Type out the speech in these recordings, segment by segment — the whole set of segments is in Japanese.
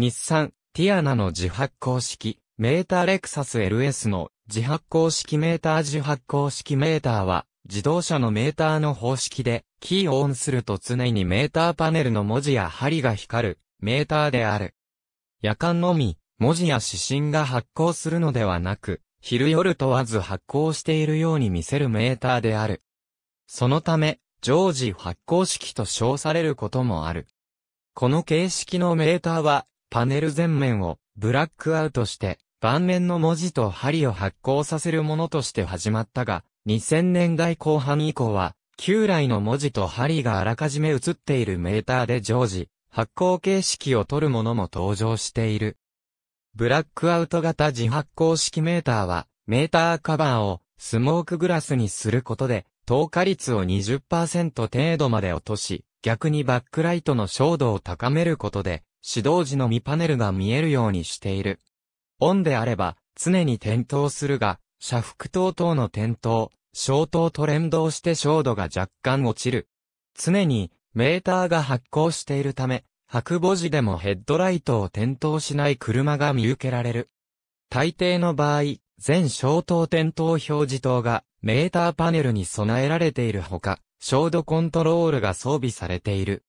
日産、ティアナの自発光式、メーターレクサス LS の自発光式メーター自発光式メーターは、自動車のメーターの方式で、キーをオンすると常にメーターパネルの文字や針が光る、メーターである。夜間のみ、文字や指針が発光するのではなく、昼夜問わず発光しているように見せるメーターである。そのため、常時発光式と称されることもある。この形式のメーターは、パネル全面をブラックアウトして盤面の文字と針を発光させるものとして始まったが、2000年代後半以降は、旧来の文字と針があらかじめ写っているメーターで常時、発光形式を取るものも登場している。ブラックアウト型自発光式メーターは、メーターカバーをスモークグラスにすることで、透過率を20%程度まで落とし、逆にバックライトの照度を高めることで、指導時のみパネルが見えるようにしている。オンであれば、常に点灯するが、車幅灯等の点灯、消灯と連動して照度が若干落ちる。常に、メーターが発光しているため、白母時でもヘッドライトを点灯しない車が見受けられる。大抵の場合、全消灯点灯表示灯がメーターパネルに備えられているほか、照度コントロールが装備されている。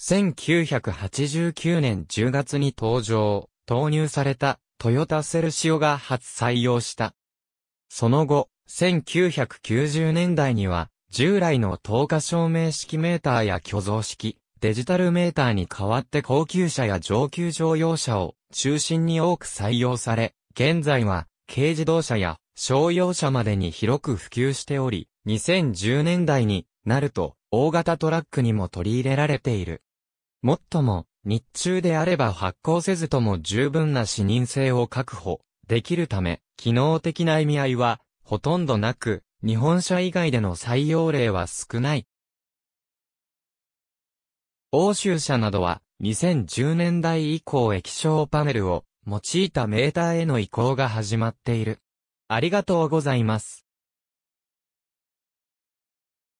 1989年10月に登場、投入された、トヨタセルシオが初採用した。その後、1990年代には、従来の透過照明式メーターや虚像式、デジタルメーターに代わって高級車や上級乗用車を中心に多く採用され、現在は軽自動車や商用車までに広く普及しており、2010年代になると大型トラックにも取り入れられている。もっとも、日中であれば発行せずとも十分な視認性を確保できるため、機能的な意味合いはほとんどなく、日本社以外での採用例は少ない。欧州社などは2010年代以降液晶パネルを用いたメーターへの移行が始まっている。ありがとうございます。